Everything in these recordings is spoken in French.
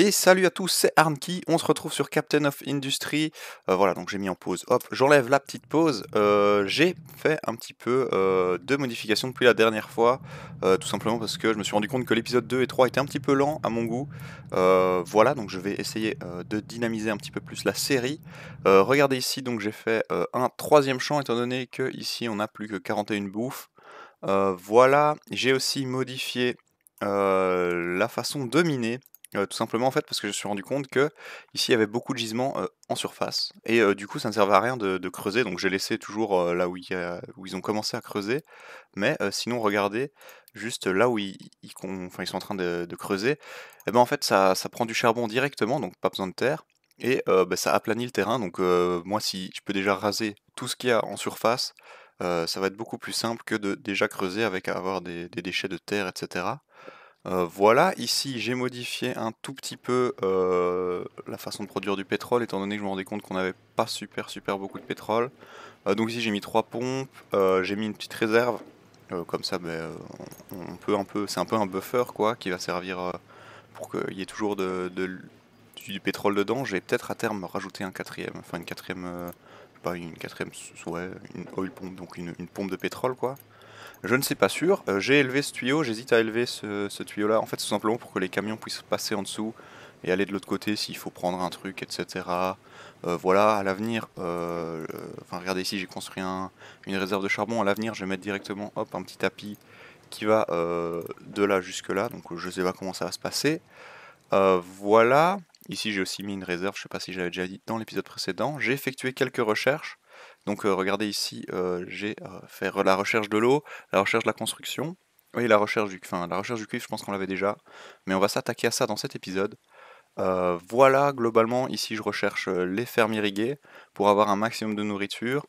Et salut à tous, c'est Arnki, on se retrouve sur Captain of Industry. Euh, voilà, donc j'ai mis en pause. Hop, j'enlève la petite pause. Euh, j'ai fait un petit peu euh, de modifications depuis la dernière fois, tout simplement parce que je me suis rendu compte que l'épisode 2 et 3 étaient un petit peu lents à mon goût. voilà, donc je vais essayer de dynamiser un petit peu plus la série. regardez ici, donc j'ai fait un troisième champ, étant donné que ici on n'a plus que 41 bouffes. voilà, j'ai aussi modifié la façon de miner. Euh, tout simplement en fait parce que je me suis rendu compte que ici il y avait beaucoup de gisements euh, en surface et euh, du coup ça ne servait à rien de, creuser donc j'ai laissé toujours là où, ils ont commencé à creuser mais sinon regardez juste là où ils, sont en train de, creuser et eh ben en fait ça, prend du charbon directement donc pas besoin de terre et bah, ça aplanit le terrain donc moi si je peux déjà raser tout ce qu'il y a en surface ça va être beaucoup plus simple que de déjà creuser avec avoir des déchets de terre etc euh, voilà, ici j'ai modifié un tout petit peu euh, la façon de produire du pétrole, étant donné que je me rendais compte qu'on n'avait pas super super beaucoup de pétrole. Euh, donc ici j'ai mis trois pompes, j'ai mis une petite réserve, comme ça ben, on peut un peu, c'est un peu un buffer quoi, qui va servir pour qu'il y ait toujours du pétrole dedans. Je vais peut-être à terme rajouter un quatrième, enfin une quatrième, pas une quatrième, ouais, une oil pump, donc une pompe de pétrole quoi. Je ne sais pas sûr. Euh, j'ai élevé ce tuyau, j'hésite à élever ce, tuyau-là, en fait, tout simplement pour que les camions puissent passer en dessous et aller de l'autre côté s'il faut prendre un truc, etc. Euh, voilà, à l'avenir, euh, enfin regardez ici, j'ai construit une réserve de charbon. À l'avenir, je vais mettre directement, hop, un petit tapis qui va de là jusque là. Donc je ne sais pas comment ça va se passer. voilà. Ici, j'ai aussi mis une réserve. Je ne sais pas si je l'avais déjà dit dans l'épisode précédent. J'ai effectué quelques recherches donc euh, regardez ici, euh, j'ai euh, fait la recherche de l'eau, la recherche de la construction, oui, la recherche du, enfin, la recherche du cuivre, je pense qu'on l'avait déjà, mais on va s'attaquer à ça dans cet épisode. voilà, globalement, ici je recherche les fermes irriguées pour avoir un maximum de nourriture.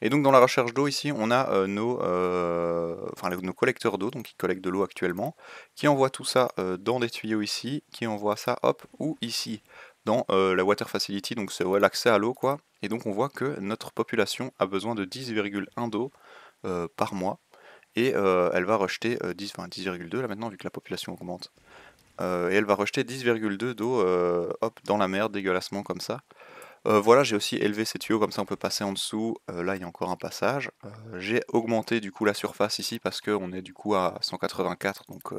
Et donc dans la recherche d'eau ici, on a nos, nos, collecteurs d'eau, donc qui collectent de l'eau actuellement, qui envoient tout ça dans des tuyaux ici, qui envoient ça, hop, ou ici dans euh, la water facility, donc c'est l'accès à l'eau quoi. Et donc on voit que notre population a besoin de 10,1 d'eau euh, par mois et euh, elle va rejeter 10, enfin 10,2 là maintenant vu que la population augmente. et elle va rejeter 10,2 d'eau hop dans la mer dégueulassement comme ça. voilà, j'ai aussi élevé ces tuyaux comme ça on peut passer en dessous. là il y a encore un passage. j'ai augmenté du coup la surface ici parce qu'on est du coup à 184 donc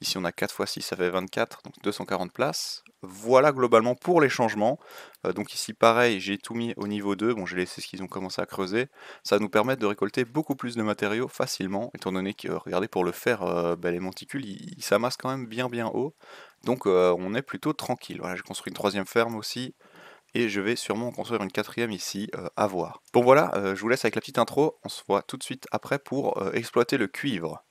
ici on a 4 x 6 ça fait 24 donc 240 places. Voilà globalement pour les changements. Euh, donc ici pareil, j'ai tout mis au niveau 2, bon j'ai laissé ce qu'ils ont commencé à creuser. Ça va nous permettre de récolter beaucoup plus de matériaux facilement, étant donné que, regardez, pour le faire euh, bah, les monticules, ils s'amassent quand même bien bien haut. Donc euh, on est plutôt tranquille. Voilà, j'ai construit une troisième ferme aussi. Et je vais sûrement construire une quatrième ici, à voir. Bon voilà, je vous laisse avec la petite intro, on se voit tout de suite après pour exploiter le cuivre.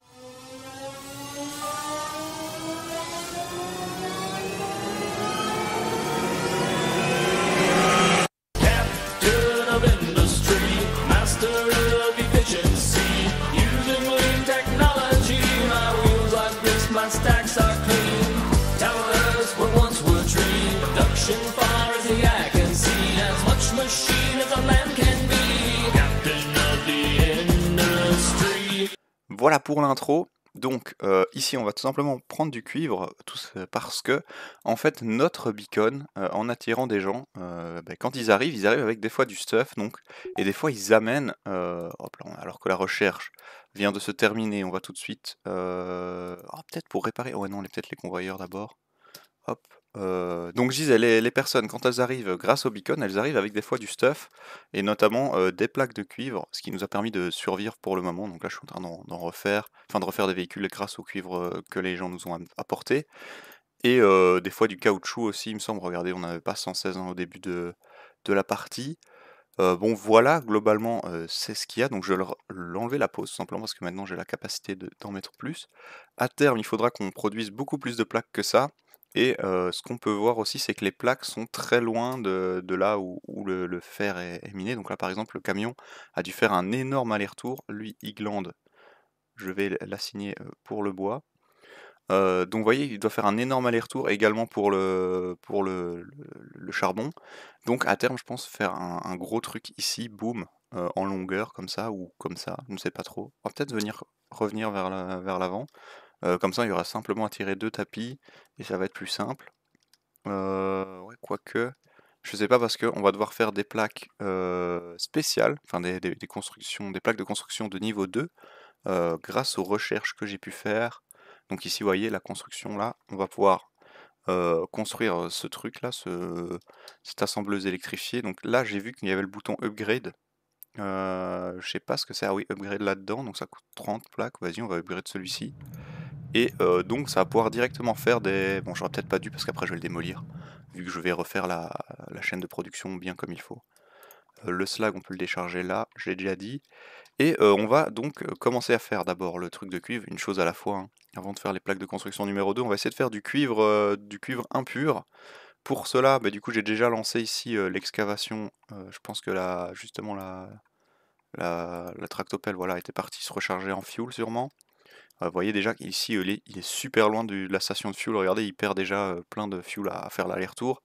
Voilà pour l'intro. Donc euh, ici on va tout simplement prendre du cuivre tout, euh, parce que en fait notre beacon euh, en attirant des gens ben, quand ils arrivent ils arrivent avec des fois du stuff donc et des fois ils amènent alors que la recherche vient de se terminer on va tout de suite oh, peut-être pour réparer ouais non les peut-être les convoyeurs d'abord hop euh, donc je disais, les, personnes, quand elles arrivent grâce au beacon, elles arrivent avec des fois du stuff, et notamment euh, des plaques de cuivre, ce qui nous a permis de survivre pour le moment. Donc là je suis en train d'en refaire, enfin de refaire des véhicules grâce au cuivre euh, que les gens nous ont apporté. Et des fois du caoutchouc aussi, il me semble, regardez, on n'avait pas 116 ans au début de, la partie. bon voilà, globalement c'est ce qu'il y a, donc je vais l'enlever la pause simplement parce que maintenant j'ai la capacité d'en mettre plus. À terme, il faudra qu'on produise beaucoup plus de plaques que ça. Et ce qu'on peut voir aussi, c'est que les plaques sont très loin de, là où, le, fer est, miné. Donc là, par exemple, le camion a dû faire un énorme aller-retour. Lui, il glande. Je vais l'assigner pour le bois. donc vous voyez, il doit faire un énorme aller-retour également pour, le, charbon. Donc à terme, je pense faire un, gros truc ici, boum, en longueur, comme ça, ou comme ça, je ne sais pas trop. On va peut-être venir revenir vers l'avant. Euh, comme ça, il y aura simplement à tirer deux tapis et ça va être plus simple. Euh, ouais, quoique, je sais pas parce qu'on va devoir faire des plaques euh, spéciales, enfin des, constructions, des plaques de construction de niveau 2, grâce aux recherches que j'ai pu faire. Donc ici, vous voyez, la construction là, on va pouvoir construire ce truc là, ce, cette assembleuse électrifiée. Donc là, j'ai vu qu'il y avait le bouton upgrade. je sais pas ce que c'est. Ah oui, upgrade là-dedans, donc ça coûte 30 plaques. Vas-y, on va upgrade celui-ci. Et euh, donc ça va pouvoir directement faire des... Bon j'aurais peut-être pas dû parce qu'après je vais le démolir, vu que je vais refaire la, chaîne de production bien comme il faut. Euh, le slag on peut le décharger là, je l'ai déjà dit. Et euh, on va donc commencer à faire d'abord le truc de cuivre, une chose à la fois. Hein. Avant de faire les plaques de construction numéro 2, on va essayer de faire du cuivre, du cuivre impur. Pour cela, bah, du coup j'ai déjà lancé ici l'excavation, je pense que là justement la, la, tractopelle voilà, était partie se recharger en fuel sûrement. Euh, vous voyez déjà qu'ici, euh, il est, super loin de la station de fuel, regardez il perd déjà euh, plein de fuel à, faire l'aller-retour.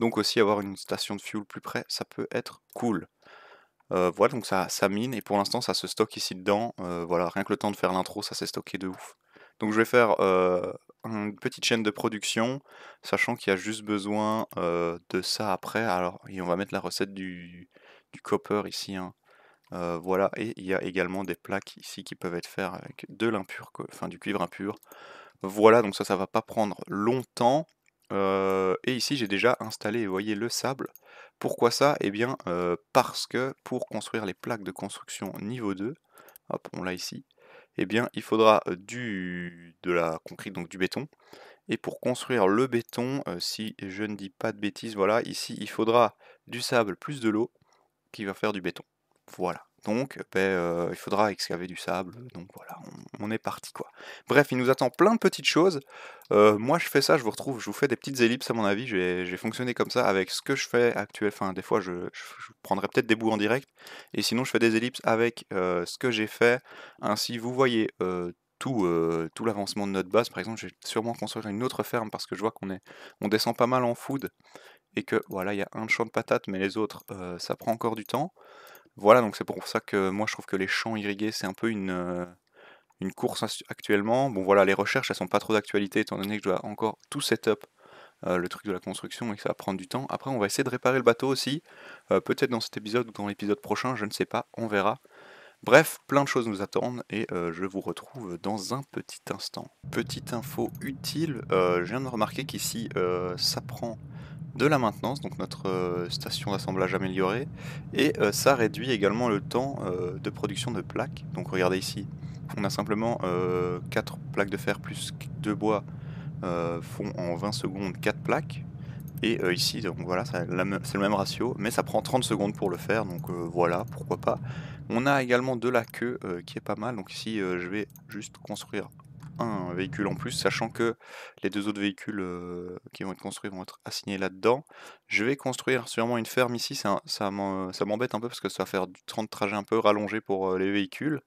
Donc aussi avoir une station de fuel plus près, ça peut être cool. voilà, donc ça, ça mine, et pour l'instant ça se stocke ici dedans. voilà, rien que le temps de faire l'intro, ça s'est stocké de ouf. Donc je vais faire une petite chaîne de production, sachant qu'il y a juste besoin de ça après. Alors, et on va mettre la recette du, copper ici, hein voilà, et il y a également des plaques ici qui peuvent être faites avec de l'impur, enfin du cuivre impur. Voilà, donc ça, ça va pas prendre longtemps. et ici, j'ai déjà installé, vous voyez, le sable. Pourquoi ça Eh bien, parce que pour construire les plaques de construction niveau 2, hop, on l'a ici, eh bien, il faudra du, de la concrete, donc du béton. Et pour construire le béton, si je ne dis pas de bêtises, voilà, ici, il faudra du sable plus de l'eau qui va faire du béton. Voilà. Donc, ben, euh, il faudra excaver du sable. Euh, donc voilà, on, est parti quoi. Bref, il nous attend plein de petites choses. Euh, moi, je fais ça, je vous retrouve, je vous fais des petites ellipses à mon avis. J'ai fonctionné comme ça avec ce que je fais actuellement. Enfin, des fois, je, prendrai peut-être des bouts en direct. Et sinon, je fais des ellipses avec ce que j'ai fait. Ainsi, vous voyez tout, tout l'avancement de notre base. Par exemple, je vais sûrement construire une autre ferme parce que je vois qu'on est, on descend pas mal en food et que voilà, il y a un champ de patates, mais les autres, ça prend encore du temps. Voilà, donc c'est pour ça que moi je trouve que les champs irrigués, c'est un peu une, euh, une course actuellement. Bon voilà, les recherches, elles sont pas trop d'actualité, étant donné que je dois encore tout setup euh, le truc de la construction et que ça va prendre du temps. Après, on va essayer de réparer le bateau aussi, euh, peut-être dans cet épisode ou dans l'épisode prochain, je ne sais pas, on verra. Bref, plein de choses nous attendent et je vous retrouve dans un petit instant. Petite info utile, je viens de remarquer qu'ici, ça prend de la maintenance, donc notre euh, station d'assemblage améliorée, et euh, ça réduit également le temps euh, de production de plaques. Donc regardez ici, on a simplement 4 plaques de fer plus 2 bois font en 20 secondes 4 plaques. Et ici, donc voilà, c'est le même ratio, mais ça prend 30 secondes pour le faire, donc voilà, pourquoi pas. On a également de la queue qui est pas mal, donc ici je vais juste construire un véhicule en plus, sachant que les deux autres véhicules euh, qui vont être construits vont être assignés là-dedans. Je vais construire sûrement une ferme ici, ça, ça m'embête un peu parce que ça va faire 30 trajets un peu rallongés pour euh, les véhicules.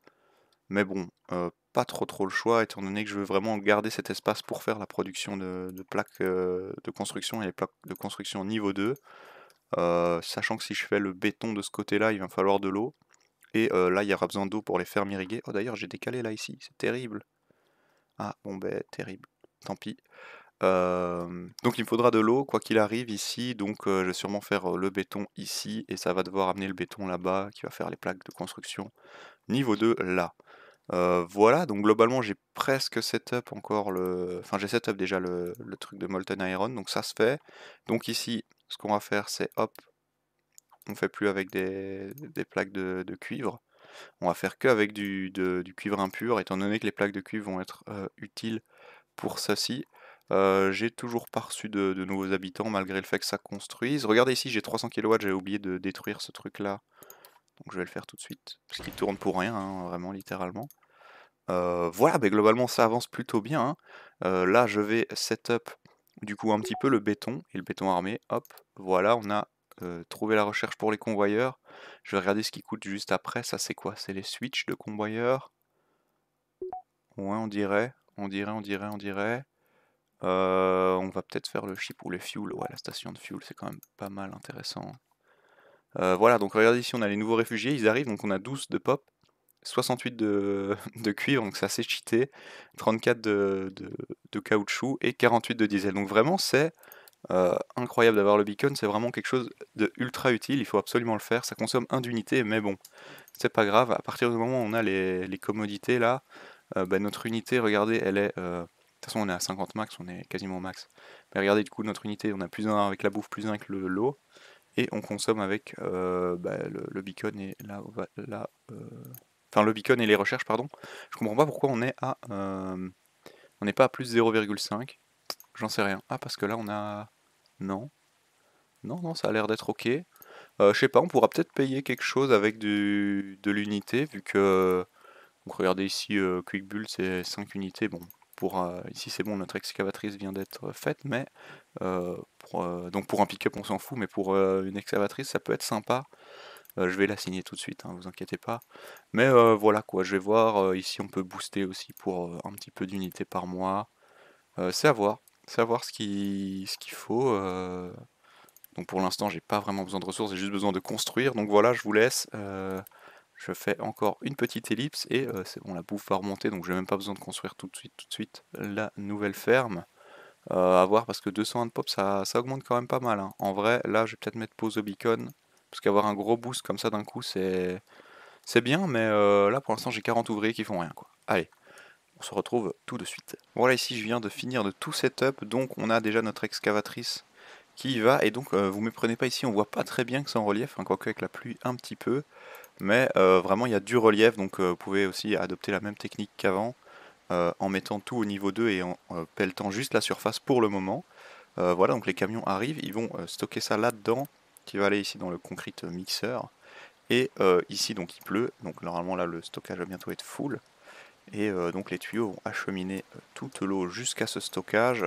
Mais bon, euh, pas trop trop le choix, étant donné que je veux vraiment garder cet espace pour faire la production de, plaques de construction et les plaques de construction niveau 2. sachant que si je fais le béton de ce côté-là, il va falloir de l'eau. Et là, il y aura besoin d'eau pour les fermes irriguées. Oh d'ailleurs, j'ai décalé là ici, c'est terrible. Ah bon ben terrible, tant pis. donc il me faudra de l'eau quoi qu'il arrive ici, donc euh, je vais sûrement faire euh, le béton ici et ça va devoir amener le béton là-bas qui va faire les plaques de construction niveau 2 là. voilà, donc globalement j'ai presque setup encore le... Enfin j'ai setup déjà le, truc de Molten Iron, donc ça se fait. Donc ici, ce qu'on va faire c'est hop, on fait plus avec des, plaques de cuivre. On va faire qu'avec avec du, cuivre impur, étant donné que les plaques de cuivre vont être euh, utiles pour ça ci euh, j'ai toujours pas de, nouveaux habitants malgré le fait que ça construise. Regardez ici, j'ai 300 kW, j'avais oublié de détruire ce truc là. Donc je vais le faire tout de suite, parce qu'il tourne pour rien, hein, vraiment littéralement. Euh, voilà, mais globalement ça avance plutôt bien. Hein. là je vais setup du coup un petit peu le béton et le béton armé. Hop, voilà, on a euh, trouver la recherche pour les convoyeurs. Je vais regarder ce qui coûte juste après. Ça, c'est quoi C'est les switches de convoyeurs Ouais, on dirait. On dirait, on dirait, on dirait. Euh, on va peut-être faire le chip ou les fuel. Ouais, la station de fuel, c'est quand même pas mal intéressant. Euh, voilà, donc regardez ici, on a les nouveaux réfugiés. Ils arrivent, donc on a 12 de pop. 68 de, de, cuivre, donc c'est assez cheaté, 34 de, de, de, caoutchouc et 48 de diesel. Donc vraiment, c'est euh, incroyable d'avoir le beacon, c'est vraiment quelque chose de ultra utile, il faut absolument le faire, ça consomme un d'unité, mais bon, c'est pas grave, à partir du moment où on a les, commodités là, euh, bah, notre unité, regardez, elle est... Euh, de toute façon on est à 50 max, on est quasiment au max. Mais regardez du coup notre unité, on a plus 1 avec la bouffe, plus un avec le lot, et on consomme avec bah, le, beacon et là... là Enfin le beacon et les recherches, pardon. Je comprends pas pourquoi on est à... on n'est pas à plus 0,5. J'en sais rien. Ah, parce que là, on a... Non. Non, non, ça a l'air d'être OK. Euh, je sais pas, on pourra peut-être payer quelque chose avec de l'unité, vu que... Donc regardez ici, euh, Quick Bull, c'est 5 unités. Bon, pour euh, ici c'est bon, notre excavatrice vient d'être faite, mais donc pour un pick-up on s'en fout, mais pour une excavatrice ça peut être sympa. je vais la signer tout de suite, hein, vous inquiétez pas. Mais voilà quoi, je vais voir, ici on peut booster aussi pour un petit peu d'unité par mois. c'est à voir, savoir ce qu'il ce qu'il faut. Donc pour l'instant, j'ai pas vraiment besoin de ressources, j'ai juste besoin de construire. Donc voilà, je vous laisse. Je fais encore une petite ellipse et c'est bon, la bouffe va remonter, donc j'ai même pas besoin de construire tout de suite, tout de suite la nouvelle ferme. à voir parce que 200 de pop, ça, ça augmente quand même pas mal. Hein. En vrai, là, je vais peut-être mettre pause au beacon parce qu'avoir un gros boost comme ça d'un coup, c'est c'est bien, mais là pour l'instant, j'ai 40 ouvriers qui font rien quoi. Allez. On se retrouve tout de suite. Voilà, ici je viens de finir de tout setup, donc on a déjà notre excavatrice qui y va, et donc euh, vous ne me prenez pas ici, on voit pas très bien que c'est en relief, hein, quoique avec la pluie un petit peu, mais euh, vraiment il y a du relief, donc euh, vous pouvez aussi adopter la même technique qu'avant, en mettant tout au niveau 2 et en pelletant juste la surface pour le moment. voilà, donc les camions arrivent, ils vont stocker ça là-dedans, qui va aller ici dans le concrete mixeur, et ici donc il pleut, donc normalement là le stockage va bientôt être full, et euh, donc les tuyaux vont acheminer euh, toute l'eau jusqu'à ce stockage.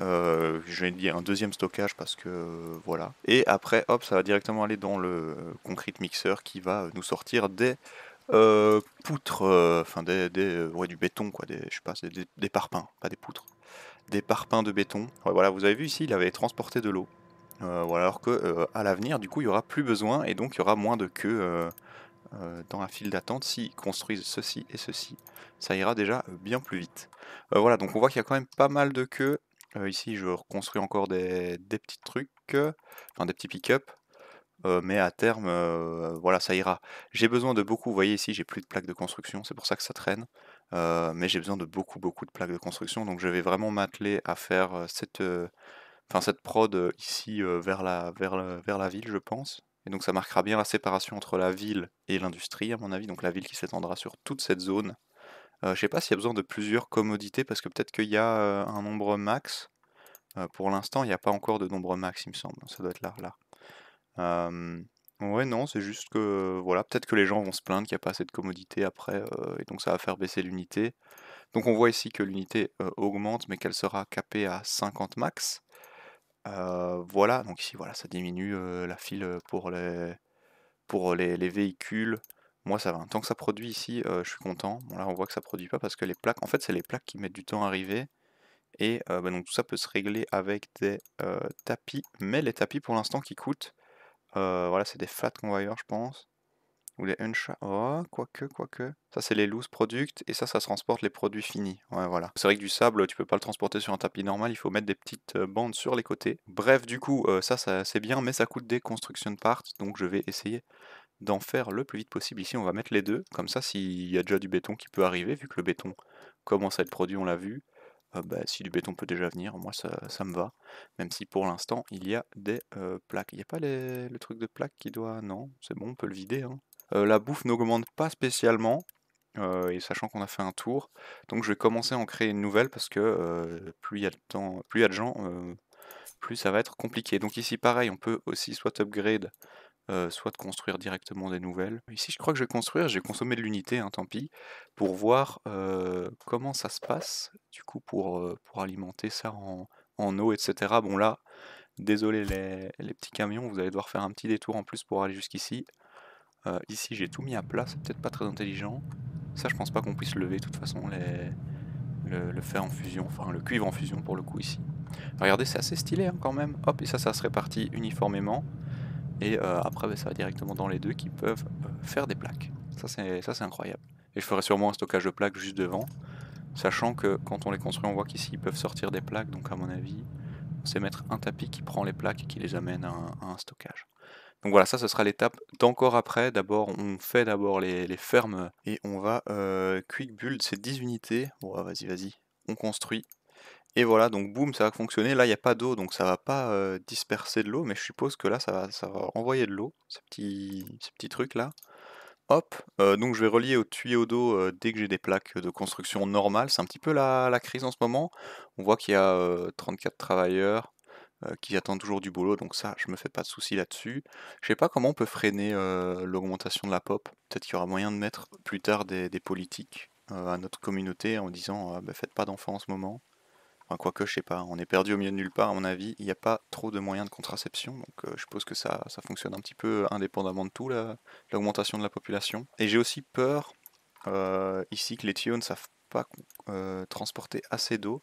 Euh, je vais dire un deuxième stockage parce que voilà. Et après, hop, ça va directement aller dans le concrete mixer qui va nous sortir des poutres, enfin des, du béton quoi, des, je sais pas, des, des, parpaings, pas des poutres, des parpaings de béton. voilà, vous avez vu ici, il avait transporté de l'eau. alors que à l'avenir, du coup, il y aura plus besoin et donc il y aura moins de queues euh, dans la file d'attente, s'ils construisent ceci et ceci, ça ira déjà euh, bien plus vite. Euh, voilà, donc on voit qu'il y a quand même pas mal de queues. ici, je reconstruis encore des, petits trucs, enfin des petits pick-up. mais à terme, voilà, ça ira. J'ai besoin de beaucoup, vous voyez ici, j'ai plus de plaques de construction, c'est pour ça que ça traîne. mais j'ai besoin de beaucoup, beaucoup de plaques de construction, donc je vais vraiment m'atteler à faire cette, enfin cette prod ici vers, la, vers la ville, je pense. Et donc ça marquera bien la séparation entre la ville et l'industrie, à mon avis, donc la ville qui s'étendra sur toute cette zone. Euh, je ne sais pas s'il y a besoin de plusieurs commodités, parce que peut-être qu'il y a euh, un nombre max. Euh, pour l'instant, il n'y a pas encore de nombre max, il me semble. Ça doit être là, là. ouais, non, c'est juste que, voilà, peut-être que les gens vont se plaindre qu'il n'y a pas assez de commodités après, et donc ça va faire baisser l'unité. Donc on voit ici que l'unité augmente, mais qu'elle sera capée à 50 max voilà, donc ici, voilà, ça diminue la file pour les, pour les, véhicules. Moi, ça va. Tant que ça produit ici, je suis content. Bon, là, on voit que ça produit pas parce que les plaques, en fait, c'est les plaques qui mettent du temps à arriver. Et bah, donc, tout ça peut se régler avec des tapis. Mais les tapis, pour l'instant, qui coûtent, voilà, c'est des flat convoyeurs, je pense. Ou les unshrined. Oh, quoique, quoique. Ça, c'est les loose products. Et ça, ça se transporte les produits finis. voilà. C'est vrai que du sable, tu peux pas le transporter sur un tapis normal. Il faut mettre des petites euh, bandes sur les côtés. Bref, du coup, euh, ça, c'est bien, mais ça coûte des construction parts. Donc, je vais essayer d'en faire le plus vite possible. Ici, on va mettre les deux. Comme ça, s'il y a déjà du béton qui peut arriver, vu que le béton commence à être produit, on l'a vu. Euh, bah, si du béton peut déjà venir, moi ça, me va. Même si pour l'instant il y a des plaques. Il n'y a pas le truc de plaque qui doit. Non, c'est bon, on peut le vider. Hein. Euh, la bouffe n'augmente pas spécialement. Euh, et sachant qu'on a fait un tour. Donc je vais commencer à en créer une nouvelle parce que euh, plus il y a de gens, plus ça va être compliqué. Donc ici pareil, on peut aussi soit upgrade, soit construire directement des nouvelles. Ici je crois que je vais construire, j'ai consommé de l'unité, hein, tant pis, pour voir comment ça se passe, du coup pour, pour alimenter ça en, eau, etc. Bon là, désolé les, les petits camions, vous allez devoir faire un petit détour en plus pour aller jusqu'ici. Euh, ici, j'ai tout mis à plat, c'est peut-être pas très intelligent. Ça, je pense pas qu'on puisse lever, de toute façon, le, fer en fusion, enfin le cuivre en fusion pour le coup ici. Regardez, c'est assez stylé hein, quand même. Hop, et ça, ça se répartit uniformément. Et euh, après, bah, ça va directement dans les deux qui peuvent euh, faire des plaques. Ça, c'est incroyable. Et je ferai sûrement un stockage de plaques juste devant. Sachant que quand on les construit, on voit qu'ici, ils peuvent sortir des plaques. Donc, à mon avis, c'est mettre un tapis qui prend les plaques et qui les amène à un stockage. Donc voilà, ça, ce sera l'étape d'encore après. D'abord, on fait d'abord les, fermes et on va euh, quick build ces 10 unités. Bon, bah, vas-y, vas-y, on construit. Et voilà, donc boum, ça va fonctionner. Là, il n'y a pas d'eau, donc ça va pas euh, disperser de l'eau, mais je suppose que là, ça va, ça va envoyer de l'eau, ces petits, ces petits trucs-là. Hop, euh, donc je vais relier au tuyau d'eau dès que j'ai des plaques de construction normales. C'est un petit peu la, crise en ce moment. On voit qu'il y a 34 travailleurs, euh, qui attend toujours du boulot, donc ça, je me fais pas de soucis là-dessus. Je sais pas comment on peut freiner euh, l'augmentation de la pop. Peut-être qu'il y aura moyen de mettre plus tard des, politiques euh, à notre communauté en disant ah, bah, faites pas d'enfants en ce moment. Enfin, quoique, je sais pas, on est perdu au milieu de nulle part, à mon avis. Il n'y a pas trop de moyens de contraception, donc je suppose que ça, fonctionne un petit peu indépendamment de tout, l'augmentation de la population. Et j'ai aussi peur ici que les tuyaux ne savent pas transporter assez d'eau.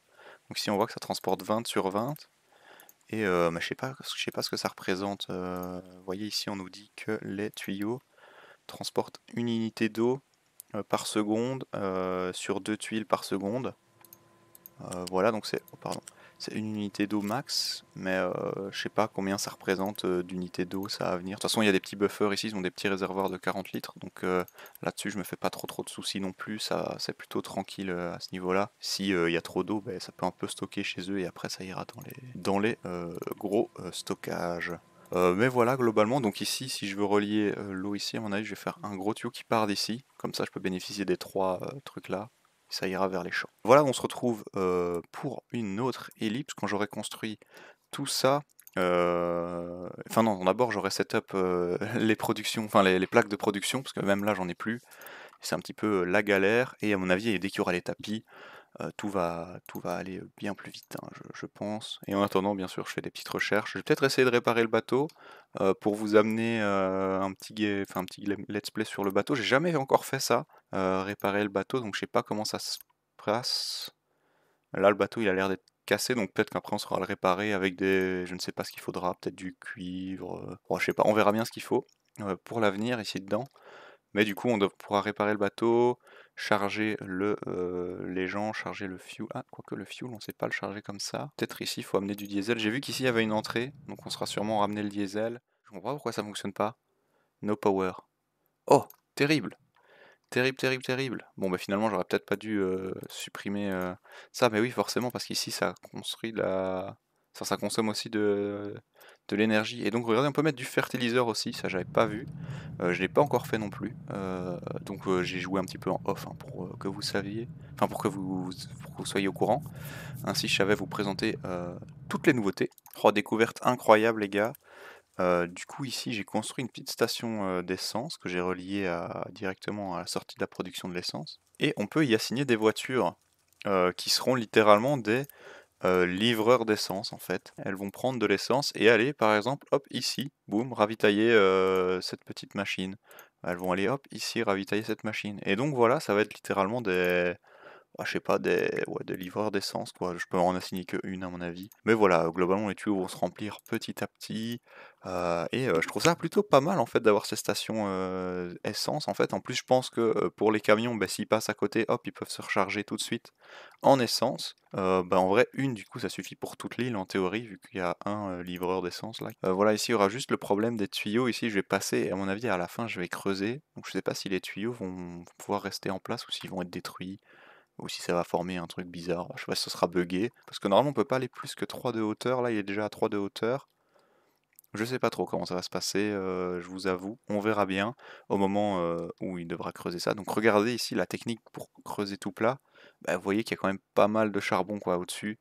Donc si on voit que ça transporte 20 sur 20, et euh, je sais je sais pas ce que ça représente. Euh, vous voyez ici, on nous dit que les tuyaux transportent une unité d'eau euh, par seconde sur deux tuiles par seconde. Euh, voilà, donc oh, c'est. une unité d'eau max, mais euh, je sais pas combien ça représente euh, d'unités d'eau ça va venir. De toute façon, il y a des petits buffers ici, ils ont des petits réservoirs de 40 litres, donc là-dessus, je me fais pas trop trop de soucis non plus, c'est plutôt tranquille à ce niveau-là. Si il y a trop d'eau, ben, ça peut un peu stocker chez eux et après ça ira dans les, dans les gros stockages. mais voilà, globalement, donc ici, si je veux relier l'eau ici, à mon avis, je vais faire un gros tuyau qui part d'ici. Comme ça, je peux bénéficier des trois trucs là ça ira vers les champs. Voilà, on se retrouve euh, pour une autre ellipse quand j'aurai construit tout ça. Euh, enfin non, d'abord j'aurai set up euh, les productions, enfin les, les, plaques de production, parce que même là j'en ai plus. C'est un petit peu la galère, et à mon avis, dès qu'il y aura les tapis, tout, va, tout va aller bien plus vite, hein, je, pense. Et en attendant, bien sûr, je fais des petites recherches. Je vais peut-être essayer de réparer le bateau pour vous amener un, petit, enfin, un petit let's play sur le bateau. J'ai jamais encore fait ça, réparer le bateau, donc je sais pas comment ça se passe. Là, le bateau, il a l'air d'être cassé, donc peut-être qu'après on sera le réparer avec des... Je ne sais pas ce qu'il faudra, peut-être du cuivre. Bon, je sais pas, on verra bien ce qu'il faut pour l'avenir ici dedans. Mais du coup, on pourra réparer le bateau, charger le, euh, les gens, charger le fuel. Ah, quoique le fuel, on ne sait pas le charger comme ça. Peut-être ici, il faut amener du diesel. J'ai vu qu'ici, il y avait une entrée, donc on sera sûrement ramené le diesel. Je comprends pas pourquoi ça ne fonctionne pas. No power. Oh, terrible Terrible, terrible, terrible. Bon, bah finalement, j'aurais peut-être pas dû euh, supprimer euh, ça, mais oui, forcément, parce qu'ici, ça construit la... ça consomme aussi de de l'énergie. Et donc regardez, on peut mettre du fertiliseur aussi, ça j'avais pas vu. Euh, je l'ai pas encore fait non plus. Euh, donc euh, j'ai joué un petit peu en off hein, pour que vous saviez, enfin pour que vous, soyez au courant. Ainsi je savais vous présenter toutes les nouveautés. trois oh, découvertes incroyables les gars. du coup ici j'ai construit une petite station d'essence que j'ai reliée directement à la sortie de la production de l'essence. Et on peut y assigner des voitures qui seront littéralement des euh, livreurs d'essence en fait. Elles vont prendre de l'essence et aller par exemple hop ici, boum, ravitailler euh, cette petite machine. Elles vont aller hop ici ravitailler cette machine. Et donc voilà, ça va être littéralement des, bah, je sais pas, des, livreurs d'essence, quoi. Je peux en assigner qu'une, à mon avis. Mais voilà, globalement, les tuyaux vont se remplir petit à petit. Euh, et je trouve ça plutôt pas mal, en fait, d'avoir ces stations essence, en fait. En plus, je pense que pour les camions, bah, s'ils passent à côté, hop, ils peuvent se recharger tout de suite en essence. Euh, bah, en vrai, une, du coup, ça suffit pour toute l'île, en théorie, vu qu'il y a un livreur d'essence, euh, voilà, ici, il y aura juste le problème des tuyaux. Ici, je vais passer, à mon avis, à la fin, je vais creuser. Donc, je sais pas si les tuyaux vont pouvoir rester en place ou s'ils vont être détruits ou si ça va former un truc bizarre. Je sais pas si ça sera buggé. Parce que normalement, on peut pas aller plus que 3 de hauteur. Là, il est déjà à 3 de hauteur. Je sais pas trop comment ça va se passer, euh, je vous avoue. On verra bien au moment euh, où il devra creuser ça. Donc regardez ici la technique pour creuser tout plat. Bah, vous voyez qu'il y a quand même pas mal de charbon quoi au-dessus.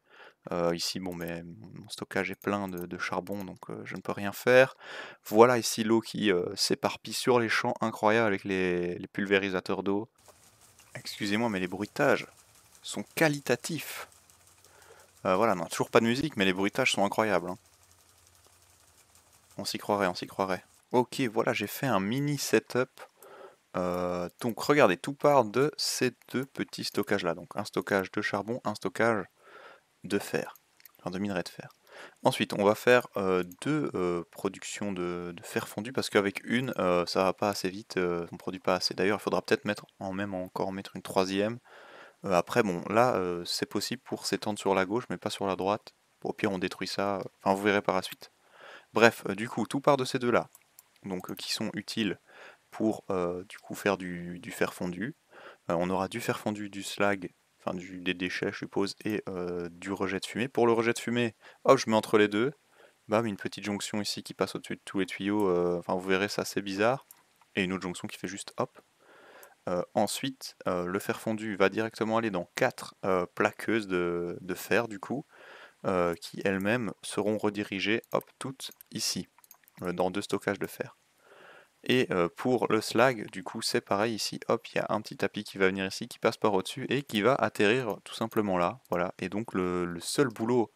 Euh, ici, bon, mais mon stockage est plein de, charbon, donc je ne peux rien faire. Voilà ici l'eau qui s'éparpille sur les champs, incroyable avec les pulvérisateurs d'eau. Excusez-moi, mais les bruitages sont qualitatifs. Euh, voilà, non, toujours pas de musique, mais les bruitages sont incroyables. Hein. On s'y croirait, on s'y croirait. Ok, voilà, j'ai fait un mini setup. Euh, donc regardez, tout part de ces deux petits stockages là. Donc un stockage de charbon, un stockage de fer, enfin de minerai de fer. Ensuite, on va faire euh, deux euh, productions de, fer fondu parce qu'avec une, euh, ça va pas assez vite, on produit pas assez. D'ailleurs, il faudra peut-être mettre en même encore mettre une troisième. après, bon, là, c'est possible pour s'étendre sur la gauche, mais pas sur la droite. au pire, on détruit ça. Enfin, vous verrez par la suite. Bref, du coup, tout part de ces deux-là, donc qui sont utiles pour du coup faire du, du fer fondu. on aura du fer fondu, du slag enfin des déchets, je suppose, et euh, du rejet de fumée. Pour le rejet de fumée, hop, je mets entre les deux. Bam, une petite jonction ici qui passe au-dessus de tous les tuyaux. Euh, enfin, vous verrez, ça c'est bizarre. Et une autre jonction qui fait juste hop. Euh, ensuite, le fer fondu va directement aller dans quatre plaqueuses de, de, fer, du coup, qui elles-mêmes seront redirigées, hop, toutes ici, dans deux stockages de fer. Et pour le slag, du coup, c'est pareil ici. Hop, il y a un petit tapis qui va venir ici, qui passe par au-dessus et qui va atterrir tout simplement là. Voilà. Et donc, le, seul boulot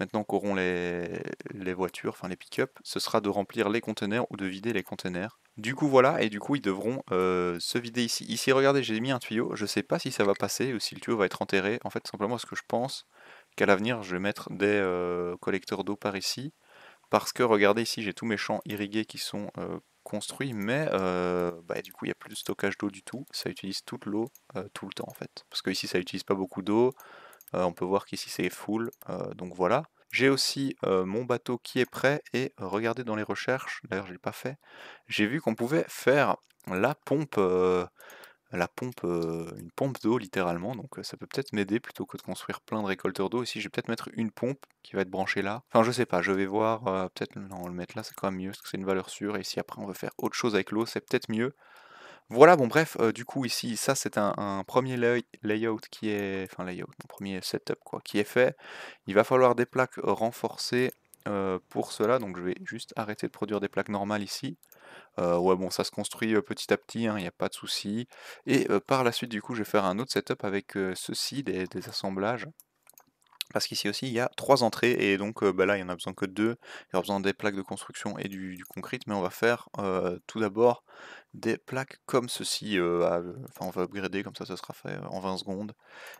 maintenant qu'auront les, voitures, enfin les pick-up, ce sera de remplir les conteneurs ou de vider les conteneurs. Du coup voilà, et du coup ils devront se vider ici. Ici regardez, j'ai mis un tuyau, je sais pas si ça va passer ou si le tuyau va être enterré. En fait simplement parce que je pense qu'à l'avenir je vais mettre des collecteurs d'eau par ici. Parce que regardez ici j'ai tous mes champs irrigués qui sont construit, mais bah, du coup il n'y a plus de stockage d'eau du tout, ça utilise toute l'eau tout le temps en fait. Parce que ici ça n'utilise pas beaucoup d'eau, on peut voir qu'ici c'est full, donc voilà. J'ai aussi mon bateau qui est prêt et regardez dans les recherches, d'ailleurs je ne pas fait, j'ai vu qu'on pouvait faire la pompe la pompe, une pompe d'eau littéralement, donc ça peut peut-être m'aider plutôt que de construire plein de récolteurs d'eau. Ici, je vais peut-être mettre une pompe qui va être branchée là. Enfin, je sais pas, je vais voir, peut-être, non, on le mettre là, c'est quand même mieux, parce que c'est une valeur sûre, et si après on veut faire autre chose avec l'eau, c'est peut-être mieux. Voilà, bon bref, du coup ici, ça c'est un, premier layout qui est, enfin premier setup quoi, qui est fait. Il va falloir des plaques renforcées pour cela, donc je vais juste arrêter de produire des plaques normales ici ouais, bon, ça se construit petit à petit, hein, il n'y a pas de souci. Et par la suite, du coup, je vais faire un autre setup avec ceci, des, assemblages. Parce qu'ici aussi, il y a trois entrées, et donc bah, là, il n'y en a besoin que deux. Il y aura besoin des plaques de construction et du, du concrete, mais on va faire tout d'abord des plaques comme ceci. enfin, on va upgrader, comme ça, ça sera fait en 20 secondes.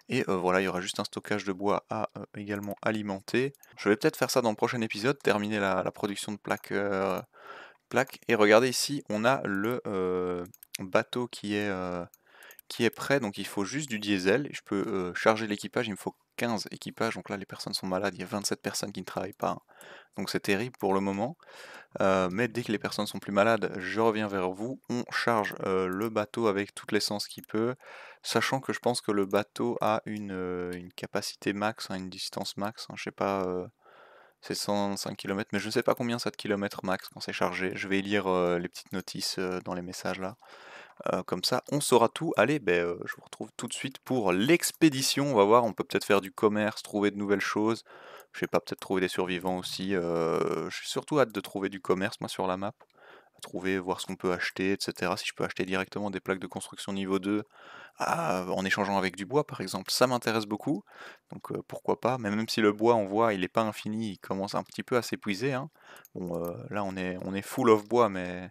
Et voilà, il y aura juste un stockage de bois à également alimenter. Je vais peut-être faire ça dans le prochain épisode, terminer la production de plaques et regardez ici, on a le bateau qui est, qui est prêt, donc il faut juste du diesel. Je peux charger l'équipage, il me faut 15 équipages, donc là les personnes sont malades, il y a 27 personnes qui ne travaillent pas. Hein. Donc c'est terrible pour le moment. mais dès que les personnes sont plus malades, je reviens vers vous. On charge le bateau avec toute l'essence qu'il peut, sachant que je pense que le bateau a une, capacité max, hein, une distance max, je hein. je sais pas c'est 105 km, mais je ne sais pas combien ça de kilomètres max quand c'est chargé. Je vais lire euh, les petites notices euh, dans les messages là. Euh, comme ça, on saura tout. Allez, ben, je vous retrouve tout de suite pour l'expédition. On va voir, on peut peut-être faire du commerce, trouver de nouvelles choses. Je sais pas, peut-être trouver des survivants aussi. je suis surtout hâte de trouver du commerce, moi, sur la map trouver, voir ce qu'on peut acheter, etc. Si je peux acheter directement des plaques de construction niveau 2 ah, en échangeant avec du bois, par exemple, ça m'intéresse beaucoup. Donc euh, pourquoi pas, mais même si le bois, on voit, il n'est pas infini, il commence un petit peu à s'épuiser. Hein. Bon, euh, là, on est, on est full of bois, mais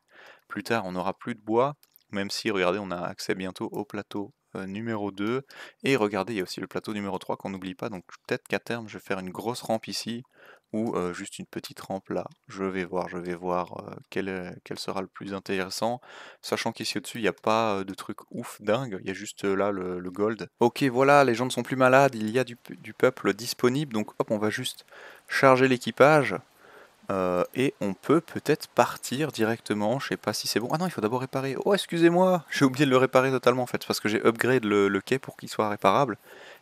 plus tard, on n'aura plus de bois. Même si, regardez, on a accès bientôt au plateau euh, numéro 2. Et regardez, il y a aussi le plateau numéro 3 qu'on n'oublie pas. Donc peut-être qu'à terme, je vais faire une grosse rampe ici ou juste une petite rampe là. Je vais voir, je vais voir quel, sera le plus intéressant. Sachant qu'ici au-dessus, il n'y a pas de truc ouf dingue, il y a juste là le, gold. Ok, voilà, les gens ne sont plus malades, il y a du, peuple disponible, donc hop, on va juste charger l'équipage. et on peut peut-être partir directement, je sais pas si c'est bon. Ah non, il faut d'abord réparer. Oh, excusez-moi, j'ai oublié de le réparer totalement en fait, parce que j'ai upgrade le quai pour qu'il soit réparable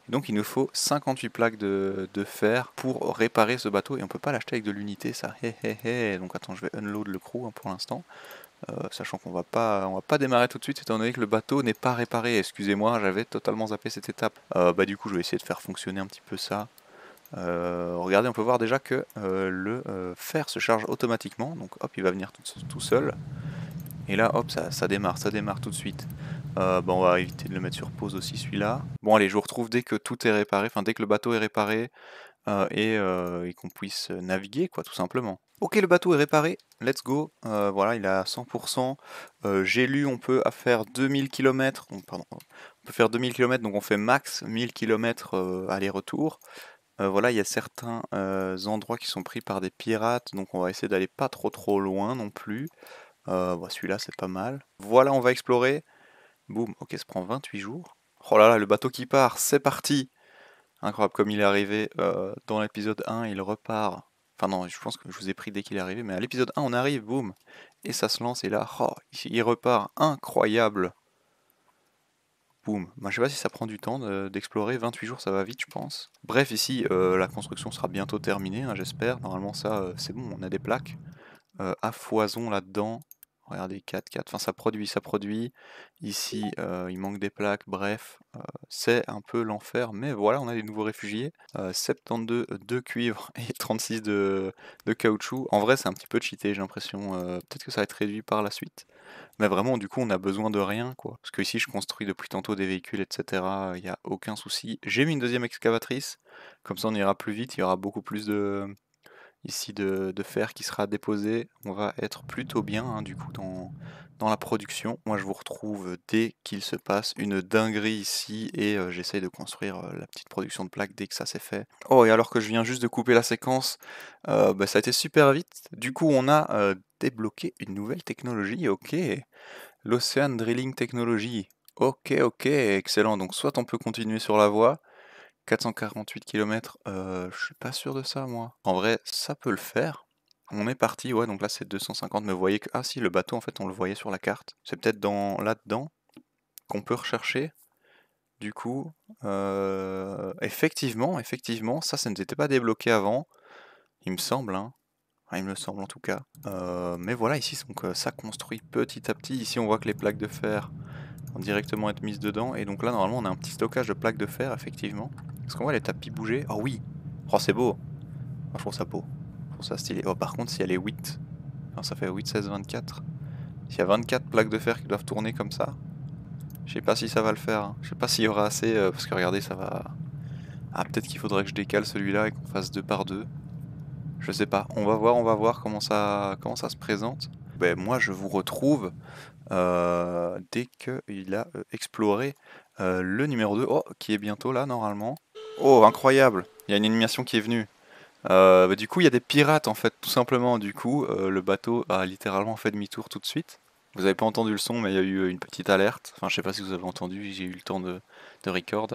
donc il nous faut 58 plaques de, fer pour réparer ce bateau et on peut pas l'acheter avec de l'unité ça. Hé Donc attends je vais unload le crew hein, pour l'instant. Euh, sachant qu'on va pas on va pas démarrer tout de suite étant donné que le bateau n'est pas réparé. Excusez-moi, j'avais totalement zappé cette étape. Euh, bah du coup je vais essayer de faire fonctionner un petit peu ça. Euh, regardez, on peut voir déjà que le fer se charge automatiquement, donc hop, il va venir tout, tout seul. Et là, hop, ça, ça démarre, ça démarre tout de suite. Euh, bah, on va éviter de le mettre sur pause aussi celui-là. Bon allez, je vous retrouve dès que tout est réparé, enfin dès que le bateau est réparé euh, euh, et, qu'on puisse naviguer quoi tout simplement. Ok le bateau est réparé, let's go. voilà, il est à 100%. J'ai lu on peut faire 2000 km, on, pardon, on peut faire 2000 km donc on fait max 1000 km aller-retour. voilà, il y a certains endroits qui sont pris par des pirates, donc on va essayer d'aller pas trop trop loin non plus. Bah, celui-là, c'est pas mal. Voilà, on va explorer. Boum, ok, ça prend 28 jours. Oh là là, le bateau qui part, c'est parti Incroyable, comme il est arrivé euh, dans l'épisode 1, il repart. Enfin non, je pense que je vous ai pris dès qu'il est arrivé, mais à l'épisode 1, on arrive, boum Et ça se lance, et là, oh, il repart, incroyable Boum je Je sais pas si ça prend du temps d'explorer, 28 jours ça va vite je pense. Bref, ici, euh, la construction sera bientôt terminée, hein, j'espère. Normalement ça, euh, c'est bon, on a des plaques à foison là-dedans. Regardez, 4, 4. Enfin, ça produit, ça produit. Ici, euh, il manque des plaques. Bref, euh, c'est un peu l'enfer. Mais voilà, on a des nouveaux réfugiés. 72 de cuivre et 36 de, de caoutchouc. En vrai, c'est un petit peu cheaté, j'ai l'impression. Euh, peut-être que ça va être réduit par la suite. Mais vraiment, du coup, on a besoin de rien, quoi. Parce que ici, je construis depuis tantôt des véhicules, etc. Il n'y a aucun souci. J'ai mis une deuxième excavatrice. Comme ça, on ira plus vite. Il y aura beaucoup plus de ici de, fer qui sera déposé. On va être plutôt bien hein, du coup dans, dans la production. Moi je vous retrouve dès qu'il se passe une dinguerie ici et euh, j'essaye de construire euh, la petite production de plaques dès que ça s'est fait. Oh et alors que je viens juste de couper la séquence, euh, bah, ça a été super vite. Du coup on a débloqué une nouvelle technologie, ok. L'Ocean Drilling Technology. Ok, ok, excellent. Donc soit on peut continuer sur la voie, 448 km, euh, je suis pas sûr de ça, moi. En vrai, ça peut le faire. On est parti, ouais, donc là c'est 250, mais vous voyez que... Ah si, le bateau, en fait, on le voyait sur la carte. C'est peut-être dans là-dedans qu'on peut rechercher. Du coup, euh, effectivement, effectivement, ça, ça s'était pas débloqué avant, il me semble, hein. Ah, il me semble en tout cas. Euh, mais voilà, ici, donc, ça construit petit à petit. Ici, on voit que les plaques de fer vont directement être mises dedans. Et donc là, normalement, on a un petit stockage de plaques de fer, effectivement. Est-ce qu'on voit les tapis bouger Oh oui Oh c'est beau ah, je trouve ça beau. Je trouve ça stylé. Oh par contre si elle est 8, ça fait 8, 16, 24. S'il y a 24 plaques de fer qui doivent tourner comme ça, je sais pas si ça va le faire. Hein. Je sais pas s'il y aura assez, euh, parce que regardez ça va... Ah peut-être qu'il faudrait que je décale celui-là et qu'on fasse deux par deux. Je sais pas, on va voir, on va voir comment ça, comment ça se présente. Ben, moi je vous retrouve euh, dès qu'il a euh, exploré le numéro 2, oh, qui est bientôt là normalement. Oh, incroyable Il y a une animation qui est venue. Euh, bah, du coup, il y a des pirates en fait, tout simplement. Du coup, euh, le bateau a littéralement fait demi-tour tout de suite. Vous n'avez pas entendu le son, mais il y a eu euh, une petite alerte. Enfin, je sais pas si vous avez entendu, j'ai eu le temps de, de record.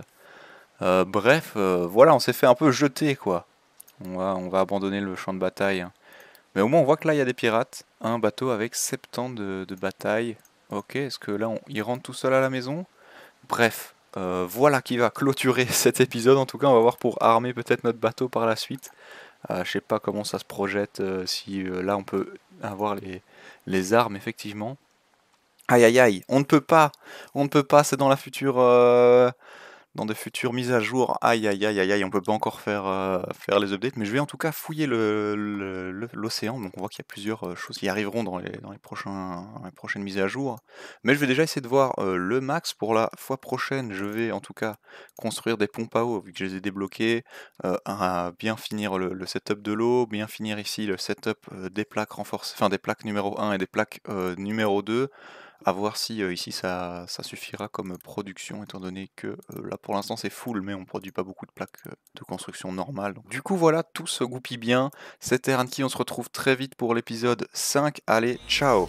bref, voilà, on s'est fait un peu jeter quoi. On va, abandonner le champ de bataille. Hein. Mais au moins, on voit que là, il y a des pirates. Un bateau avec 70 de, de bataille. Ok, est-ce que là, on, rentre tout seul à la maison Bref, euh, voilà qui va clôturer cet épisode. En tout cas, on va voir pour armer peut-être notre bateau par la suite. Je euh, je sais pas comment ça se projette, euh, si là on peut avoir les, les, armes, effectivement. Aïe aïe aïe, on ne peut pas, on ne peut pas, c'est dans la future dans des futures mises à jour. Aïe, aïe, aïe, aïe, aïe, on peut pas encore faire, euh, faire les updates, mais je vais en tout cas fouiller l'océan. Donc on voit qu'il y a plusieurs euh, choses qui arriveront dans les, prochaines mises à jour. Mais je vais déjà essayer de voir euh, le max pour la fois prochaine. Je vais en tout cas construire des pompes à eau, vu que je les ai débloquées, bien finir le, le setup de l'eau, bien finir ici le setup des plaques renforcées, enfin des plaques numéro 1 et des plaques numéro 2 à voir si euh, ici ça, suffira comme production, étant donné que euh, là pour l'instant c'est full, mais on produit pas beaucoup de plaques euh, de construction normale. du coup voilà, tout se goupille bien. C'était Ranky, on se retrouve très vite pour l'épisode 5. Allez, ciao